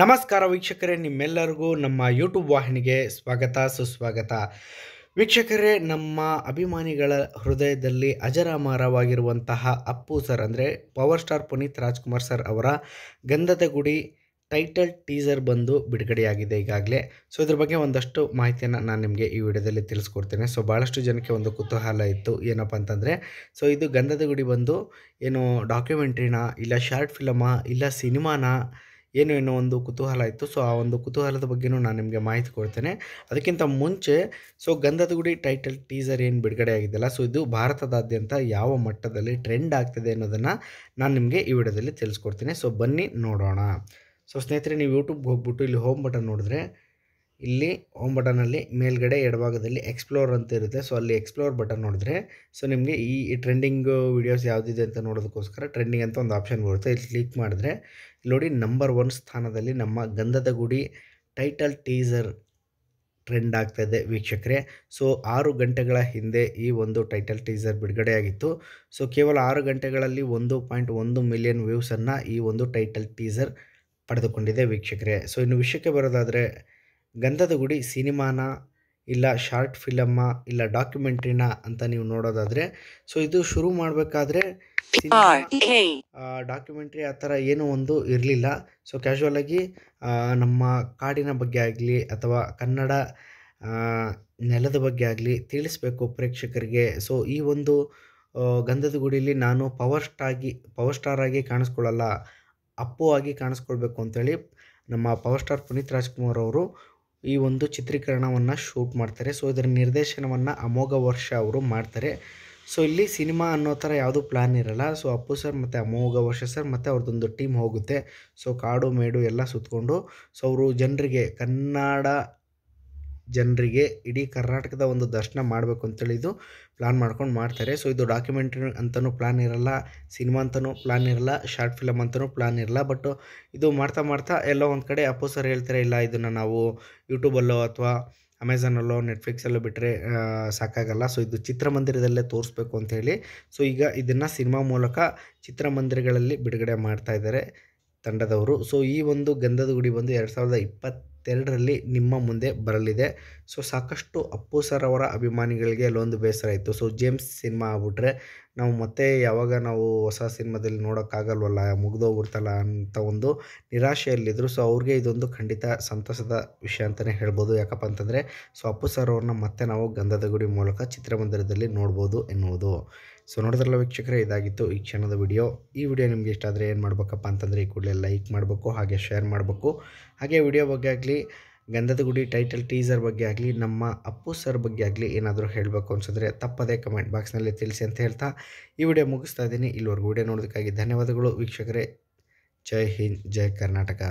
ನಮಸ್ಕಾರ ವೀಕ್ಷಕರೇ ನಿಮ್ಮೆಲ್ಲರಿಗೂ ನಮ್ಮ ಯೂಟ್ಯೂಬ್ ವಾಹಿನಿಗೆ ಸ್ವಾಗತ ಸುಸ್ವಾಗತ ವೀಕ್ಷಕರೇ ನಮ್ಮ ಅಭಿಮಾನಿಗಳ ಹೃದಯದಲ್ಲಿ ಅಜರಾಮರವಾಗಿರುವಂತಹ ಅಪ್ಪು ಸರ್ ಅಂದರೆ power star Puneeth Rajkumar sir ಅವರ ಗಂಧದ ಗುಡಿ ಟೈಟಲ್ ಟೀಸರ್ ಬಂದು ಬಿಡುಗಡೆಯಾಗಿದೆ ಈಗಾಗಲೇ ಸೊ ಇದ್ರ ಬಗ್ಗೆ ಒಂದಷ್ಟು ಮಾಹಿತಿಯನ್ನು ನಾನು ನಿಮಗೆ ಈ ವಿಡಿಯೋದಲ್ಲಿ ತಿಳಿಸ್ಕೊಡ್ತೇನೆ ಸೊ ಭಾಳಷ್ಟು ಜನಕ್ಕೆ ಒಂದು ಕುತೂಹಲ ಇತ್ತು ಏನಪ್ಪ ಅಂತಂದರೆ ಸೊ ಇದು ಗಂಧದ ಗುಡಿ ಬಂದು ಏನು ಡಾಕ್ಯುಮೆಂಟ್ರಿನ ಇಲ್ಲ ಶಾರ್ಟ್ ಫಿಲಮಾ ಇಲ್ಲ ಸಿನಿಮಾನ ಏನು ಏನೋ ಒಂದು ಕುತೂಹಲ ಇತ್ತು ಸೊ ಆ ಒಂದು ಕುತೂಹಲದ ಬಗ್ಗೆಯೂ ನಾನು ನಿಮಗೆ ಮಾಹಿತಿ ಕೊಡ್ತೇನೆ ಅದಕ್ಕಿಂತ ಮುಂಚೆ ಸೊ ಗಂಧದ ಗುಡಿ ಟೈಟಲ್ ಟೀಸರ್ ಏನು ಬಿಡುಗಡೆ ಆಗಿದ್ದಲ್ಲ ಸೊ ಇದು ಭಾರತದಾದ್ಯಂತ ಯಾವ ಮಟ್ಟದಲ್ಲಿ ಟ್ರೆಂಡ್ ಆಗ್ತಿದೆ ಅನ್ನೋದನ್ನು ನಾನು ನಿಮಗೆ ಈ ವಿಡಿಯೋದಲ್ಲಿ ತಿಳಿಸ್ಕೊಡ್ತೀನಿ ಸೊ ಬನ್ನಿ ನೋಡೋಣ ಸೊ ಸ್ನೇಹಿತರೆ ನೀವು ಯೂಟ್ಯೂಬ್ಗೆ ಹೋಗ್ಬಿಟ್ಟು ಇಲ್ಲಿ ಹೋಮ್ ಬಟನ್ ನೋಡಿದ್ರೆ ಇಲ್ಲಿ ಹೋಮ್ ಬಟನಲ್ಲಿ ಮೇಲ್ಗಡೆ ಎಡಭಾಗದಲ್ಲಿ ಎಕ್ಸ್ಪ್ಲೋರ್ ಅಂತ ಇರುತ್ತೆ ಸೊ ಅಲ್ಲಿ ಎಕ್ಸ್ಪ್ಲೋರ್ ಬಟನ್ ನೋಡಿದ್ರೆ ಸೊ ನಿಮಗೆ ಈ ಟ್ರೆಂಡಿಂಗ್ ವೀಡಿಯೋಸ್ ಯಾವುದಿದೆ ಅಂತ ನೋಡೋದಕ್ಕೋಸ್ಕರ ಟ್ರೆಂಡಿಂಗ್ ಅಂತ ಒಂದು ಆಪ್ಷನ್ ಬರುತ್ತೆ ಇಲ್ಲಿ ಕ್ಲಿಕ್ ಮಾಡಿದ್ರೆ ನೋಡಿ ನಂಬರ್ ಒನ್ ಸ್ಥಾನದಲ್ಲಿ ನಮ್ಮ ಗಂಧದ ಗುಡಿ ಟೈಟಲ್ ಟೀಸರ್ ಟ್ರೆಂಡ್ ಇದೆ ವೀಕ್ಷಕರೇ ಸೊ ಆರು ಗಂಟೆಗಳ ಹಿಂದೆ ಈ ಒಂದು ಟೈಟಲ್ ಟೀಸರ್ ಬಿಡುಗಡೆಯಾಗಿತ್ತು ಸೊ ಕೇವಲ ಆರು ಗಂಟೆಗಳಲ್ಲಿ ಒಂದು ಪಾಯಿಂಟ್ ಒಂದು ಮಿಲಿಯನ್ ವ್ಯೂಸನ್ನು ಈ ಒಂದು ಟೈಟಲ್ ಟೀಸರ್ ಪಡೆದುಕೊಂಡಿದೆ ವೀಕ್ಷಕರೇ ಸೊ ಇನ್ನು ವಿಷಯಕ್ಕೆ ಬರೋದಾದರೆ ಗಂಧದ ಗುಡಿ ಸಿನಿಮಾನ ಇಲ್ಲ ಶಾರ್ಟ್ ಫಿಲಮ್ಮ ಇಲ್ಲ ಡಾಕ್ಯುಮೆಂಟ್ರಿನ ಅಂತ ನೀವು ನೋಡೋದಾದರೆ ಸೊ ಇದು ಶುರು ಮಾಡಬೇಕಾದ್ರೆ ಡಾಕ್ಯುಮೆಂಟ್ರಿ ಆ ಥರ ಏನೂ ಒಂದು ಇರಲಿಲ್ಲ ಸೊ ಕ್ಯಾಶುವಲ್ ಆಗಿ ನಮ್ಮ ಕಾಡಿನ ಬಗ್ಗೆ ಆಗಲಿ ಅಥವಾ ಕನ್ನಡ ನೆಲದ ಬಗ್ಗೆ ಆಗಲಿ ತಿಳಿಸ್ಬೇಕು ಪ್ರೇಕ್ಷಕರಿಗೆ ಸೊ ಈ ಒಂದು ಗಂಧದ ಗುಡಿಯಲ್ಲಿ ನಾನು ಪವರ್ ಸ್ಟಾಗಿ ಪವರ್ ಸ್ಟಾರ್ ಆಗಿ ಕಾಣಿಸ್ಕೊಳ್ಳಲ್ಲ ಅಪ್ಪು ಆಗಿ ಕಾಣಿಸ್ಕೊಳ್ಬೇಕು ಅಂತೇಳಿ ನಮ್ಮ ಪವರ್ ಸ್ಟಾರ್ ಪುನೀತ್ ರಾಜ್ಕುಮಾರ್ ಅವರು ಈ ಒಂದು ಚಿತ್ರೀಕರಣವನ್ನು ಶೂಟ್ ಮಾಡ್ತಾರೆ ಸೊ ಇದರ ನಿರ್ದೇಶನವನ್ನು ಅಮೋಘ ವರ್ಷ ಅವರು ಮಾಡ್ತಾರೆ ಸೊ ಇಲ್ಲಿ ಸಿನಿಮಾ ಅನ್ನೋ ಥರ ಯಾವುದೂ ಪ್ಲ್ಯಾನ್ ಇರಲ್ಲ ಸೊ ಅಪ್ಪು ಸರ್ ಮತ್ತು ಅಮೋಘ ವರ್ಷ ಸರ್ ಮತ್ತು ಅವ್ರದ್ದೊಂದು ಟೀಮ್ ಹೋಗುತ್ತೆ ಸೊ ಕಾಡು ಮೇಡು ಎಲ್ಲ ಸುತ್ತಕೊಂಡು ಸೊ ಅವರು ಜನರಿಗೆ ಕನ್ನಡ ಜನರಿಗೆ ಇಡೀ ಕರ್ನಾಟಕದ ಒಂದು ದರ್ಶನ ಮಾಡಬೇಕು ಅಂತೇಳಿ ಇದು ಪ್ಲ್ಯಾನ್ ಮಾಡ್ಕೊಂಡು ಮಾಡ್ತಾರೆ ಸೊ ಇದು ಡಾಕ್ಯುಮೆಂಟ್ರಿ ಅಂತಲೂ ಪ್ಲ್ಯಾನ್ ಇರಲ್ಲ ಸಿನಿಮಾ ಅಂತಲೂ ಪ್ಲ್ಯಾನ್ ಇರಲ್ಲ ಶಾರ್ಟ್ ಫಿಲಮ್ ಅಂತಲೂ ಪ್ಲ್ಯಾನ್ ಇರಲ್ಲ ಬಟ್ ಇದು ಮಾಡ್ತಾ ಮಾಡ್ತಾ ಎಲ್ಲೋ ಒಂದು ಕಡೆ ಅಪ್ಪು ಸರ್ ಹೇಳ್ತಾರೆ ಇಲ್ಲ ಇದನ್ನು ನಾವು ಯೂಟ್ಯೂಬಲ್ಲೋ ಅಥವಾ ಅಮೆಝಾನಲ್ಲೋ ನೆಟ್ಫ್ಲಿಕ್ಸಲ್ಲೋ ಬಿಟ್ಟರೆ ಸಾಕಾಗಲ್ಲ ಸೊ ಇದು ಚಿತ್ರಮಂದಿರದಲ್ಲೇ ತೋರಿಸ್ಬೇಕು ಅಂಥೇಳಿ ಸೊ ಈಗ ಇದನ್ನು ಸಿನಿಮಾ ಮೂಲಕ ಚಿತ್ರಮಂದಿರಗಳಲ್ಲಿ ಬಿಡುಗಡೆ ಮಾಡ್ತಾ ಇದ್ದಾರೆ ತಂಡದವರು ಸೊ ಈ ಒಂದು ಗಂಧದ ಗುಡಿ ಬಂದು ಎರಡು ಸಾವಿರದ ಇಪ್ಪತ್ತು ಎರಡರಲ್ಲಿ ನಿಮ್ಮ ಮುಂದೆ ಬರಲಿದೆ ಸೊ ಸಾಕಷ್ಟು ಅಪ್ಪು ಸರ್ ಅವರ ಅಭಿಮಾನಿಗಳಿಗೆ ಅಲ್ಲೊಂದು ಬೇಸರ ಇತ್ತು ಸೊ ಜೇಮ್ಸ್ ಸಿನಿಮಾ ಆಗ್ಬಿಟ್ರೆ ನಾವು ಮತ್ತೆ ಯಾವಾಗ ನಾವು ಹೊಸ ಸಿನಿಮಾದಲ್ಲಿ ನೋಡೋಕ್ಕಾಗಲ್ವಲ್ಲ ಮುಗ್ದೋಗ್ಬಿಡ್ತಲ್ಲ ಅಂತ ಒಂದು ನಿರಾಶೆಯಲ್ಲಿದ್ದರು ಸೊ ಅವ್ರಿಗೆ ಇದೊಂದು ಖಂಡಿತ ಸಂತಸದ ವಿಷಯ ಅಂತಲೇ ಹೇಳ್ಬೋದು ಯಾಕಪ್ಪ ಅಂತಂದರೆ ಸೊ ಅಪ್ಪು ಸರ್ ಅವ್ರನ್ನ ಮತ್ತೆ ನಾವು ಗಂಧದ ಗುಡಿ ಮೂಲಕ ಚಿತ್ರಮಂದಿರದಲ್ಲಿ ನೋಡ್ಬೋದು ಎನ್ನುವುದು ಸೊ ನೋಡಿದ್ರಲ್ಲ ವೀಕ್ಷಕರೇ ಇದಾಗಿತ್ತು ಈ ಕ್ಷಣದ ವಿಡಿಯೋ ಈ ವಿಡಿಯೋ ನಿಮಗೆ ಇಷ್ಟ ಆದರೆ ಏನು ಮಾಡಬೇಕಪ್ಪ ಅಂತಂದರೆ ಈ ಕೂಡಲೇ ಲೈಕ್ ಮಾಡಬೇಕು ಹಾಗೆ ಶೇರ್ ಮಾಡಬೇಕು ಹಾಗೆ ವಿಡಿಯೋ ಬಗ್ಗೆ ಆಗಲಿ ಆಗಲಿ ಗಂಧದ ಗುಡಿ ಟೈಟಲ್ ಟೀಸರ್ ಬಗ್ಗೆ ಆಗಲಿ ನಮ್ಮ ಅಪ್ಪು ಸರ್ ಬಗ್ಗೆ ಆಗಲಿ ಏನಾದರೂ ಹೇಳಬೇಕು ಅನಿಸಿದ್ರೆ ತಪ್ಪದೇ ಕಮೆಂಟ್ ಬಾಕ್ಸ್ನಲ್ಲಿ ತಿಳಿಸಿ ಅಂತ ಹೇಳ್ತಾ ಈ ವಿಡಿಯೋ ಮುಗಿಸ್ತಾ ಇದ್ದೀನಿ ಇಲ್ಲಿವರೆಗೂ ವಿಡಿಯೋ ನೋಡೋದಕ್ಕಾಗಿ ಧನ್ಯವಾದಗಳು ವೀಕ್ಷಕರೇ ಜೈ ಹಿಂದ್ ಜೈ ಕರ್ನಾಟಕ